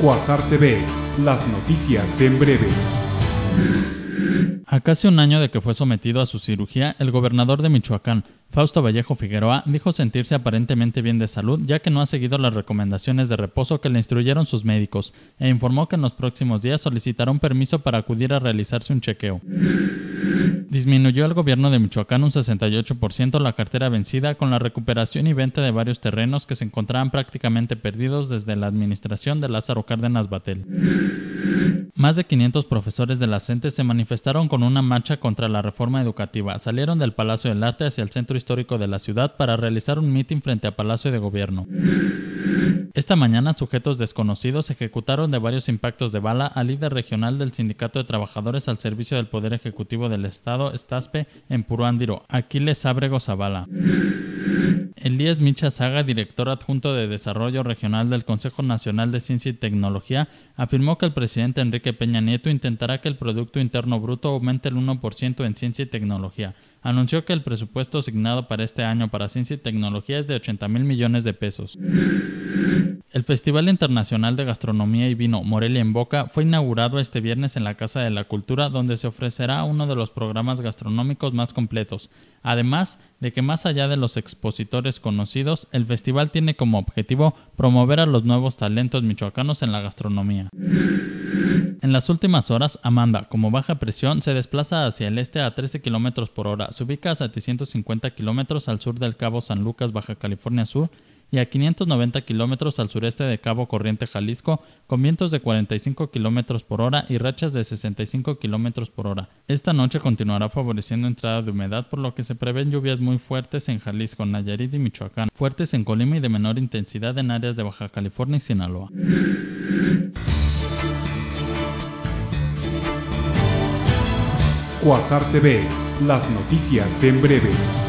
Cuasar TV, las noticias en breve. A casi un año de que fue sometido a su cirugía, el gobernador de Michoacán, Fausto Vallejo Figueroa, dijo sentirse aparentemente bien de salud ya que no ha seguido las recomendaciones de reposo que le instruyeron sus médicos e informó que en los próximos días solicitará un permiso para acudir a realizarse un chequeo. Disminuyó el gobierno de Michoacán un 68% la cartera vencida con la recuperación y venta de varios terrenos que se encontraban prácticamente perdidos desde la administración de Lázaro Cárdenas Batel. Más de 500 profesores de la CENTE se manifestaron con una marcha contra la reforma educativa. Salieron del Palacio del Arte hacia el centro histórico de la ciudad para realizar un mitin frente a Palacio de Gobierno. Esta mañana, sujetos desconocidos ejecutaron de varios impactos de bala al líder regional del Sindicato de Trabajadores al Servicio del Poder Ejecutivo del Estado, Estaspe, en Puruándiro, les abre Zavala. Elías Micha Saga, director adjunto de Desarrollo Regional del Consejo Nacional de Ciencia y Tecnología, afirmó que el presidente Enrique Peña Nieto intentará que el Producto Interno Bruto aumente el 1% en ciencia y tecnología. Anunció que el presupuesto asignado para este año para ciencia y tecnología es de 80 mil millones de pesos. El Festival Internacional de Gastronomía y Vino Morelia en Boca fue inaugurado este viernes en la Casa de la Cultura, donde se ofrecerá uno de los programas gastronómicos más completos. Además de que más allá de los expositores conocidos, el festival tiene como objetivo promover a los nuevos talentos michoacanos en la gastronomía. En las últimas horas, Amanda, como baja presión, se desplaza hacia el este a 13 km por hora, se ubica a 750 km al sur del Cabo San Lucas, Baja California Sur, y a 590 kilómetros al sureste de Cabo Corriente, Jalisco, con vientos de 45 kilómetros por hora y rachas de 65 kilómetros por hora. Esta noche continuará favoreciendo entrada de humedad, por lo que se prevén lluvias muy fuertes en Jalisco, Nayarit y Michoacán, fuertes en Colima y de menor intensidad en áreas de Baja California y Sinaloa. TV, las noticias en breve.